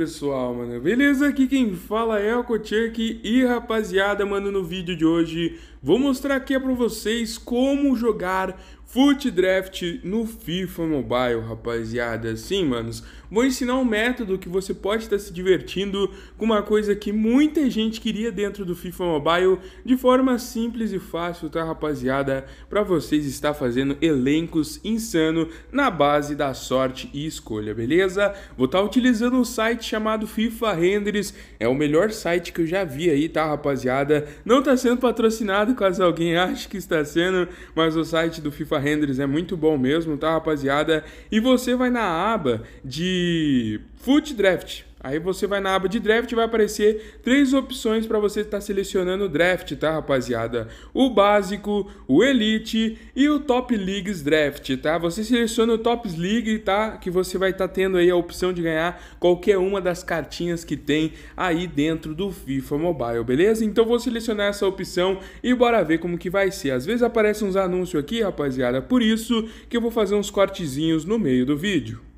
pessoal, mano? Beleza? Aqui quem fala é o Kochek e rapaziada, mano, no vídeo de hoje vou mostrar aqui para vocês como jogar Foot Draft no FIFA Mobile, rapaziada. Sim, manos, vou ensinar um método que você pode estar se divertindo com uma coisa que muita gente queria dentro do FIFA Mobile de forma simples e fácil, tá, rapaziada? Para vocês estar fazendo elencos insano na base da sorte e escolha, beleza? Vou estar tá utilizando um site chamado FIFA Renders, é o melhor site que eu já vi aí, tá, rapaziada? Não tá sendo patrocinado, caso alguém ache que está sendo, mas o site do FIFA Renders é muito bom mesmo, tá, rapaziada? E você vai na aba de Foot Draft. Aí você vai na aba de draft, e vai aparecer três opções para você estar tá selecionando o draft, tá, rapaziada? O básico, o elite e o top leagues draft, tá? Você seleciona o tops league, tá? Que você vai estar tá tendo aí a opção de ganhar qualquer uma das cartinhas que tem aí dentro do FIFA Mobile, beleza? Então vou selecionar essa opção e bora ver como que vai ser. Às vezes aparecem uns anúncios aqui, rapaziada, por isso que eu vou fazer uns cortezinhos no meio do vídeo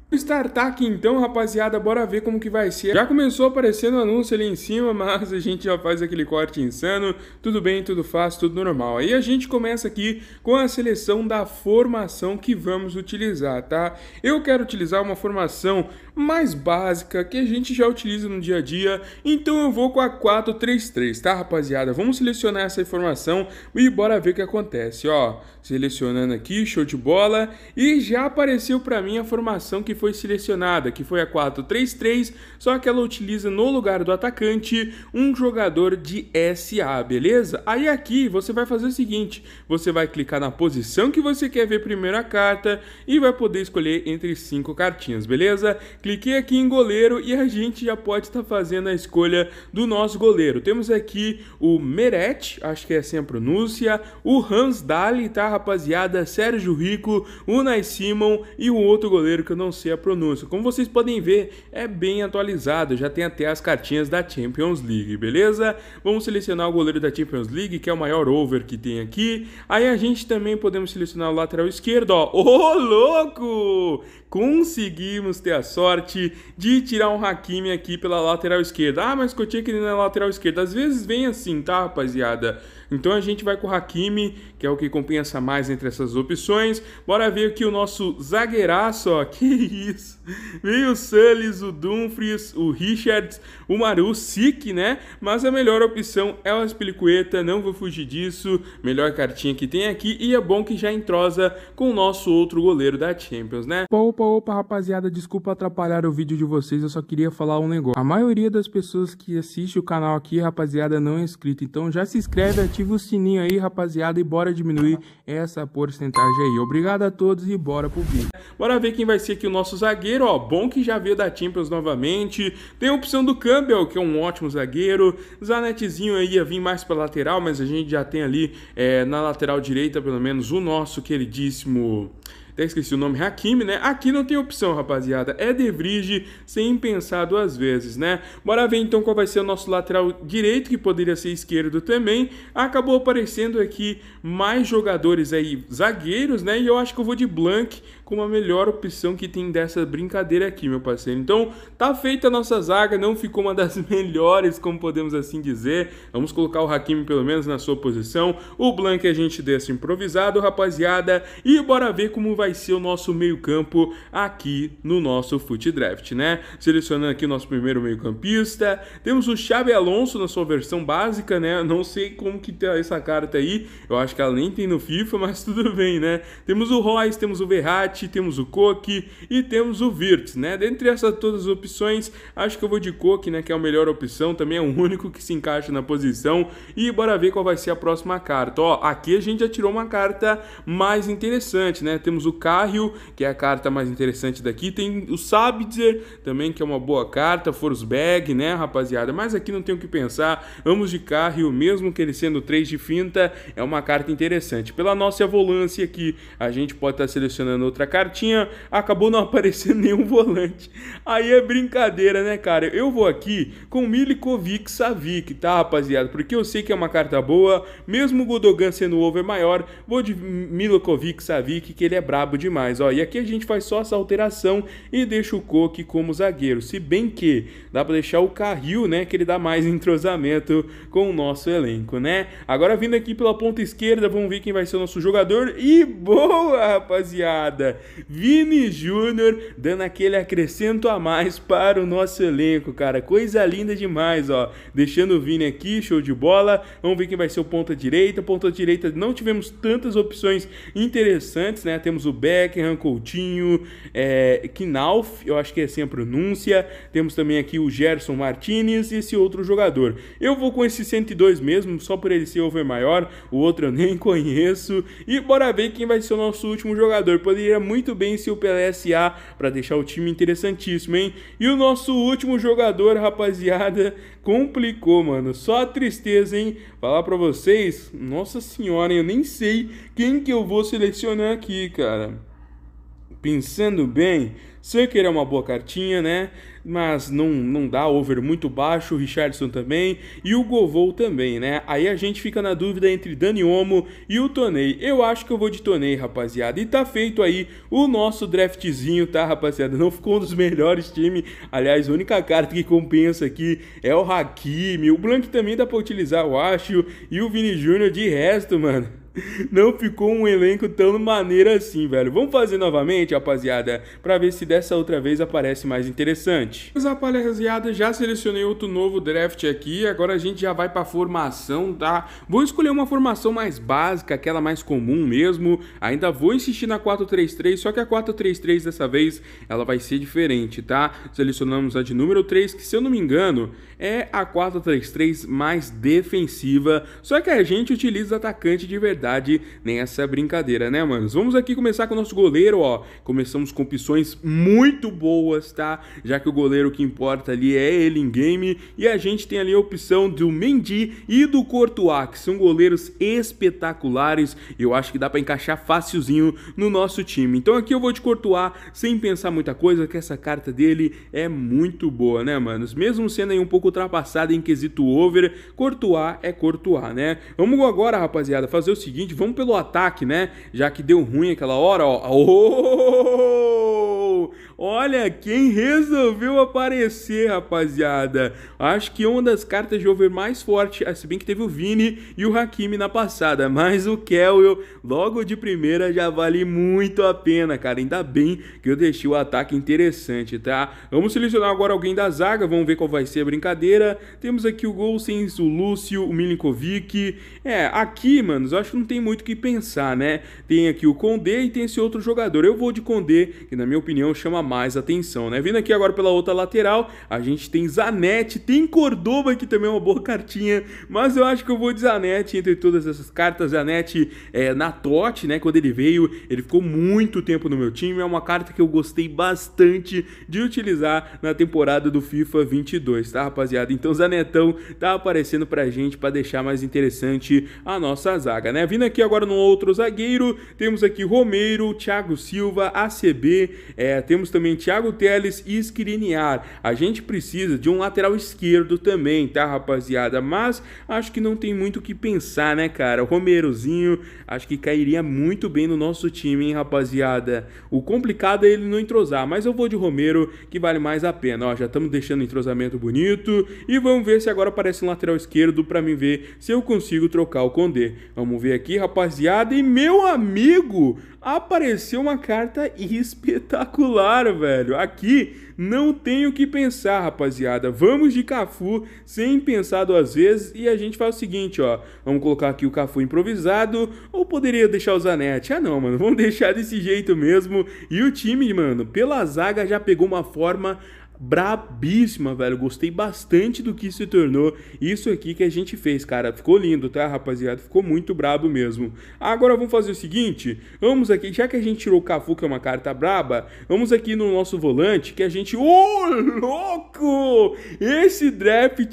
aqui então, rapaziada, bora ver como que vai ser. Já começou aparecendo o anúncio ali em cima, mas a gente já faz aquele corte insano. Tudo bem, tudo fácil, tudo normal. Aí a gente começa aqui com a seleção da formação que vamos utilizar, tá? Eu quero utilizar uma formação mais básica que a gente já utiliza no dia a dia. Então eu vou com a 433, tá, rapaziada? Vamos selecionar essa informação e bora ver o que acontece, ó. Selecionando aqui, show de bola, e já apareceu para mim a formação que foi selecionada, que foi a 433, só que ela utiliza no lugar do atacante um jogador de SA, beleza? Aí aqui você vai fazer o seguinte, você vai clicar na posição que você quer ver primeiro a carta e vai poder escolher entre cinco cartinhas, beleza? Cliquei aqui em goleiro e a gente já pode estar tá fazendo a escolha do nosso goleiro. Temos aqui o Meret, acho que é assim a pronúncia, o Hans Dali, tá, rapaziada? Sérgio Rico, o Nai Simon e o outro goleiro que eu não sei a pronúncia. Como vocês podem ver, é bem atualizado, já tem até as cartinhas da Champions League, beleza? Vamos selecionar o goleiro da Champions League, que é o maior over que tem aqui. Aí a gente também podemos selecionar o lateral esquerdo, ó. Ô, oh, louco! Conseguimos ter a sorte sorte de tirar um Hakimi aqui pela lateral esquerda. Ah, mas Coutinho é querendo na lateral esquerda. Às vezes vem assim, tá, rapaziada? Então a gente vai com o Hakimi, que é o que compensa mais entre essas opções. Bora ver aqui o nosso zagueiraço, ó. Que isso! Vem o Sullis, o Dumfries, o Richards, o Maru, o Sik, né? Mas a melhor opção é o Aspilicueta, não vou fugir disso. Melhor cartinha que tem aqui e é bom que já entrosa com o nosso outro goleiro da Champions, né? Opa, opa, rapaziada, desculpa atrapalhar o vídeo de vocês, eu só queria falar um negócio. A maioria das pessoas que assiste o canal aqui, rapaziada, não é inscrito, então já se inscreve, ativa o sininho aí, rapaziada, e bora diminuir essa porcentagem aí. Obrigado a todos e bora pro vídeo. Bora ver quem vai ser aqui o nosso zagueiro zagueiro, ó, bom que já veio da Champions novamente. Tem a opção do Campbell, que é um ótimo zagueiro. Zanetezinho aí ia vir mais pra lateral, mas a gente já tem ali é, na lateral direita, pelo menos, o nosso queridíssimo. Até esqueci o nome, Hakimi, né? Aqui não tem opção, rapaziada. É De Vrij sem pensar duas vezes, né? Bora ver então qual vai ser o nosso lateral direito, que poderia ser esquerdo também. Acabou aparecendo aqui mais jogadores aí, zagueiros, né? E eu acho que eu vou de Blank como a melhor opção que tem dessa brincadeira aqui, meu parceiro. Então, tá feita a nossa zaga, não ficou uma das melhores, como podemos assim dizer. Vamos colocar o Hakimi pelo menos na sua posição. O Blank a gente desce improvisado, rapaziada. E bora ver como vai ser o nosso meio-campo aqui no nosso Foot Draft, né? Selecionando aqui o nosso primeiro meio-campista. Temos o Xabi Alonso na sua versão básica, né? Não sei como que tá essa carta aí. Eu acho que ela nem tem no FIFA, mas tudo bem, né? Temos o Royce, temos o Verratti, temos o Koki e temos o Virtus, né? Dentre essas todas as opções, acho que eu vou de Koki, né? Que é a melhor opção, também é o único que se encaixa na posição. E bora ver qual vai ser a próxima carta. Ó, aqui a gente já tirou uma carta mais interessante, né? Temos o Carrio, que é a carta mais interessante daqui. Tem o Sabitzer também, que é uma boa carta. Forsberg, né, rapaziada? Mas aqui não tem o que pensar. vamos de Carrio, mesmo que ele sendo 3 de finta, é uma carta interessante. Pela nossa volância aqui, a gente pode estar tá selecionando outra cartinha acabou não aparecendo nenhum volante. Aí é brincadeira, né, cara? Eu vou aqui com Milikovic Savic, tá, rapaziada? Porque eu sei que é uma carta boa, mesmo o Godogan sendo over maior, vou de Milikovic Savic, que ele é brabo demais, ó. E aqui a gente faz só essa alteração e deixa o Koke como zagueiro, se bem que dá para deixar o Carril, né, que ele dá mais entrosamento com o nosso elenco, né? Agora vindo aqui pela ponta esquerda, vamos ver quem vai ser o nosso jogador e boa, rapaziada. Vini Júnior dando aquele acrescento a mais para o nosso elenco, cara. Coisa linda demais, ó. Deixando o Vini aqui, show de bola. Vamos ver quem vai ser o ponta direita. Ponta direita não tivemos tantas opções interessantes, né? Temos o Beckham, Coutinho, é, Knauf, eu acho que é assim a pronúncia. Temos também aqui o Gerson Martinez e esse outro jogador. Eu vou com esse 102 mesmo, só por ele ser over maior. O outro eu nem conheço. E bora ver quem vai ser o nosso último jogador. Poderia muito bem seu PLSA para deixar o time interessantíssimo, hein? E o nosso último jogador, rapaziada, complicou, mano. Só a tristeza, hein? Falar para vocês, nossa senhora, eu nem sei quem que eu vou selecionar aqui, cara. Pensando bem, Sucker é uma boa cartinha, né? Mas não, não dá over muito baixo, o Richardson também e o Govou também, né? Aí a gente fica na dúvida entre Dani Omo e o Tonei. Eu acho que eu vou de Tonei, rapaziada. E tá feito aí o nosso draftzinho, tá, rapaziada? Não ficou um dos melhores times. Aliás, a única carta que compensa aqui é o Hakimi. O Blank também dá pra utilizar, eu acho. E o Vini Júnior de resto, mano. Não ficou um elenco tão maneiro assim, velho. Vamos fazer novamente, rapaziada, pra ver se dessa outra vez aparece mais interessante. Mas, rapaziada, já selecionei outro novo draft aqui. Agora a gente já vai pra formação, tá? Vou escolher uma formação mais básica, aquela mais comum mesmo. Ainda vou insistir na 4-3-3, só que a 4-3-3 dessa vez, ela vai ser diferente, tá? Selecionamos a de número 3, que se eu não me engano, é a 4-3-3 mais defensiva. Só que a gente utiliza atacante de verdade nessa brincadeira, né, manos? Vamos aqui começar com o nosso goleiro, ó. Começamos com opções muito boas, tá? Já que o goleiro que importa ali é ele em game. E a gente tem ali a opção do Mendy e do Courtois, que são goleiros espetaculares. Eu acho que dá para encaixar facilzinho no nosso time. Então aqui eu vou de Courtois, sem pensar muita coisa, que essa carta dele é muito boa, né, manos? Mesmo sendo aí um pouco ultrapassada em quesito over, Courtois é Courtois, né? Vamos agora, rapaziada, fazer o seguinte seguinte, vamos pelo ataque, né? Já que deu ruim aquela hora, ó. Oh! Olha quem resolveu aparecer, rapaziada. Acho que é uma das cartas de over mais forte, ah, se bem que teve o Vini e o Hakimi na passada, mas o Kelwell logo de primeira já vale muito a pena, cara. Ainda bem que eu deixei o ataque interessante, tá? Vamos selecionar agora alguém da zaga, vamos ver qual vai ser a brincadeira. Temos aqui o Golsens, o Lúcio, o Milinkovic. É, aqui, manos, eu acho que não tem muito o que pensar, né? Tem aqui o Condé e tem esse outro jogador. Eu vou de Condé, que na minha opinião chama mais atenção, né? Vindo aqui agora pela outra lateral, a gente tem Zanetti, tem Cordoba, que também é uma boa cartinha, mas eu acho que eu vou de Zanetti entre todas essas cartas. Zanetti é, na Tote, né? Quando ele veio, ele ficou muito tempo no meu time, é uma carta que eu gostei bastante de utilizar na temporada do FIFA 22, tá, rapaziada? Então Zanetão tá aparecendo pra gente para deixar mais interessante a nossa zaga, né? Vindo aqui agora no outro zagueiro, temos aqui Romero, Thiago Silva, ACB, é, temos também também Thiago Teles e Skriniar. A gente precisa de um lateral esquerdo também, tá, rapaziada? Mas acho que não tem muito o que pensar, né, cara? O Romerozinho acho que cairia muito bem no nosso time, hein, rapaziada? O complicado é ele não entrosar, mas eu vou de Romero, que vale mais a pena. Ó, já estamos deixando o entrosamento bonito e vamos ver se agora aparece um lateral esquerdo para mim ver se eu consigo trocar o Conde. Vamos ver aqui, rapaziada. E meu amigo, apareceu uma carta espetacular, velho. Aqui não tem o que pensar, rapaziada. Vamos de Cafu, sem pensar duas vezes, e a gente faz o seguinte, ó. Vamos colocar aqui o Cafu improvisado, ou poderia deixar o Zanetti? Ah, não, mano, vamos deixar desse jeito mesmo. E o time, mano, pela zaga já pegou uma forma brabíssima, velho. Gostei bastante do que se tornou isso aqui que a gente fez, cara. Ficou lindo, tá, rapaziada? Ficou muito brabo mesmo. Agora vamos fazer o seguinte, vamos aqui, já que a gente tirou o Cafu, que é uma carta braba, vamos aqui no nosso volante, que a gente... Ô, oh, louco! Esse draft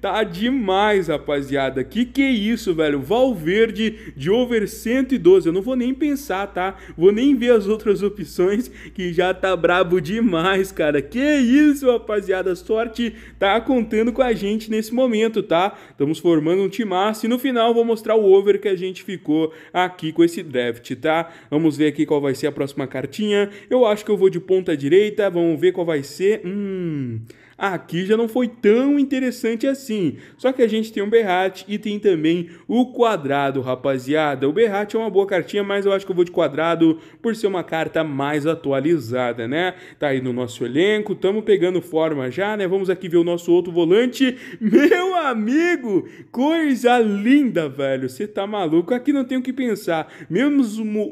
tá demais, rapaziada. Que que é isso, velho? Valverde de over 112. Eu não vou nem pensar, tá? Vou nem ver as outras opções, que já tá brabo demais, cara. Que isso? isso, rapaziada. Sorte tá contando com a gente nesse momento, tá? Estamos formando um timaço e no final vou mostrar o over que a gente ficou aqui com esse draft, tá? Vamos ver aqui qual vai ser a próxima cartinha. Eu acho que eu vou de ponta direita. Vamos ver qual vai ser. Hum aqui já não foi tão interessante assim. Só que a gente tem um Berat e tem também o quadrado, rapaziada. O Berat é uma boa cartinha, mas eu acho que eu vou de quadrado por ser uma carta mais atualizada, né? Tá aí no nosso elenco, Tamo pegando forma já, né? Vamos aqui ver o nosso outro volante. Meu amigo, coisa linda, velho. Você tá maluco? Aqui não tem o que pensar. Mesmo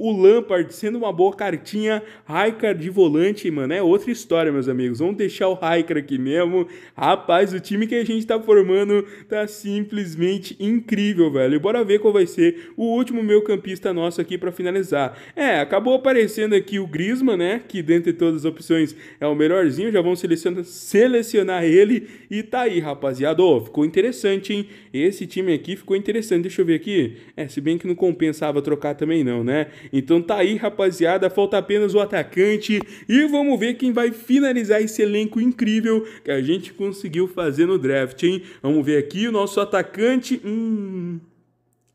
o Lampard sendo uma boa cartinha, Raikar de volante, mano, é outra história, meus amigos. Vamos deixar o Raikar aqui mesmo mesmo. Rapaz, o time que a gente tá formando tá simplesmente incrível, velho. E bora ver qual vai ser o último meio campista nosso aqui para finalizar. É, acabou aparecendo aqui o Grisma, né? Que dentre todas as opções é o melhorzinho. Já vamos selecionar, selecionar ele. E tá aí, rapaziada. Oh, ficou interessante, hein? Esse time aqui ficou interessante. Deixa eu ver aqui. É, se bem que não compensava trocar também não, né? Então tá aí, rapaziada. Falta apenas o atacante. E vamos ver quem vai finalizar esse elenco incrível que a gente conseguiu fazer no draft, hein? Vamos ver aqui o nosso atacante. Hum.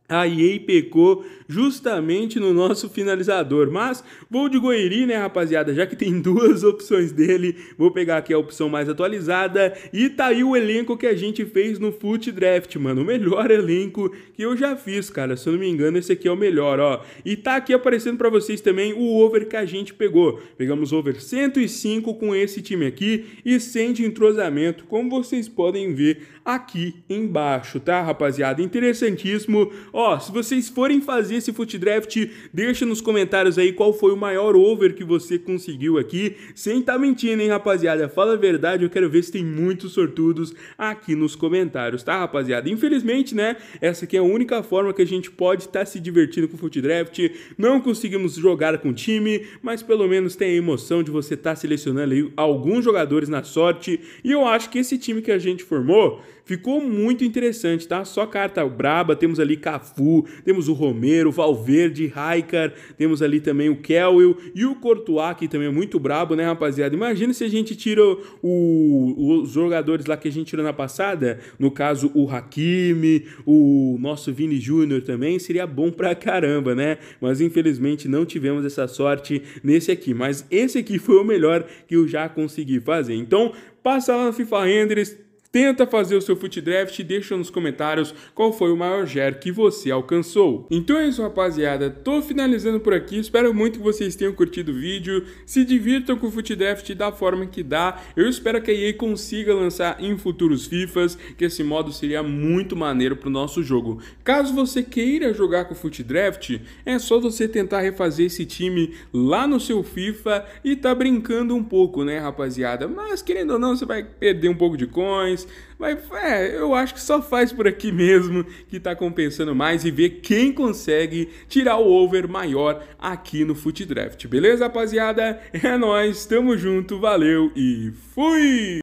A EA pecou justamente no nosso finalizador. Mas vou de Goiri, né, rapaziada? Já que tem duas opções dele, vou pegar aqui a opção mais atualizada. E tá aí o elenco que a gente fez no Foot Draft, mano. O melhor elenco que eu já fiz, cara. Se eu não me engano, esse aqui é o melhor, ó. E tá aqui aparecendo para vocês também o over que a gente pegou. Pegamos over 105 com esse time aqui e 100 de entrosamento, como vocês podem ver aqui embaixo, tá, rapaziada? Interessantíssimo. Ó, se vocês forem fazer esse foot draft, deixa nos comentários aí qual foi o maior over que você conseguiu aqui. Sem tá mentindo, hein, rapaziada? Fala a verdade, eu quero ver se tem muitos sortudos aqui nos comentários, tá, rapaziada? Infelizmente, né, essa aqui é a única forma que a gente pode estar tá se divertindo com o foot draft. Não conseguimos jogar com o time, mas pelo menos tem a emoção de você estar tá selecionando aí alguns jogadores na sorte. E eu acho que esse time que a gente formou ficou muito interessante, tá? Só carta braba, temos ali Café Cafu, temos o Romero, Valverde, Raikar, temos ali também o Kelwell e o Courtois, que também é muito brabo, né, rapaziada? Imagina se a gente tira o, os jogadores lá que a gente tirou na passada, no caso o Hakimi, o nosso Vini Júnior também, seria bom pra caramba, né? Mas infelizmente não tivemos essa sorte nesse aqui, mas esse aqui foi o melhor que eu já consegui fazer. Então, passa lá no FIFA Renders, Tenta fazer o seu foot draft e deixa nos comentários qual foi o maior GER que você alcançou. Então é isso, rapaziada. Tô finalizando por aqui. Espero muito que vocês tenham curtido o vídeo. Se divirtam com o foot draft da forma que dá. Eu espero que a EA consiga lançar em futuros FIFAs, que esse modo seria muito maneiro pro nosso jogo. Caso você queira jogar com o foot draft, é só você tentar refazer esse time lá no seu FIFA e tá brincando um pouco, né, rapaziada? Mas querendo ou não, você vai perder um pouco de coins, mas é, eu acho que só faz por aqui mesmo que tá compensando mais e ver quem consegue tirar o over maior aqui no Foot Draft. Beleza, rapaziada? É nós, tamo junto, valeu e fui!